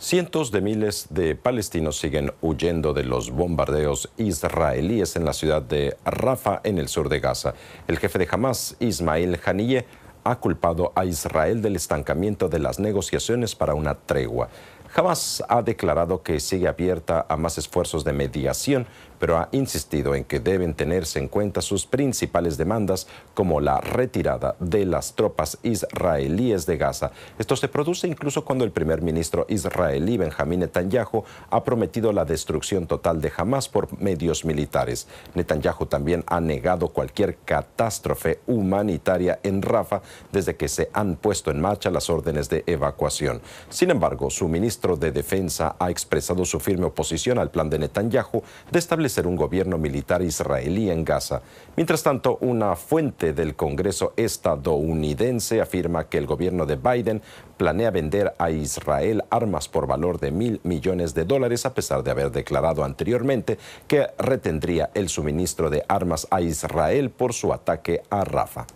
Cientos de miles de palestinos siguen huyendo de los bombardeos israelíes en la ciudad de Rafa, en el sur de Gaza. El jefe de Hamas, Ismael Haniyeh, ha culpado a Israel del estancamiento de las negociaciones para una tregua. Hamas ha declarado que sigue abierta a más esfuerzos de mediación, pero ha insistido en que deben tenerse en cuenta sus principales demandas como la retirada de las tropas israelíes de Gaza. Esto se produce incluso cuando el primer ministro israelí Benjamín Netanyahu ha prometido la destrucción total de Hamas por medios militares. Netanyahu también ha negado cualquier catástrofe humanitaria en Rafa desde que se han puesto en marcha las órdenes de evacuación. Sin embargo, su ministro de Defensa ha expresado su firme oposición al plan de Netanyahu de establecer ser un gobierno militar israelí en Gaza. Mientras tanto, una fuente del Congreso estadounidense afirma que el gobierno de Biden planea vender a Israel armas por valor de mil millones de dólares, a pesar de haber declarado anteriormente que retendría el suministro de armas a Israel por su ataque a Rafa.